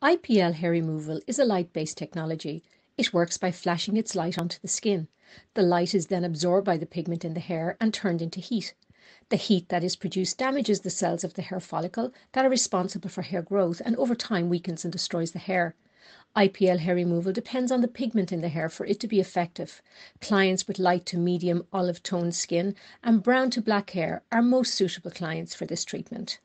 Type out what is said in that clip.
IPL hair removal is a light-based technology. It works by flashing its light onto the skin. The light is then absorbed by the pigment in the hair and turned into heat. The heat that is produced damages the cells of the hair follicle that are responsible for hair growth and over time weakens and destroys the hair. IPL hair removal depends on the pigment in the hair for it to be effective. Clients with light to medium olive toned skin and brown to black hair are most suitable clients for this treatment.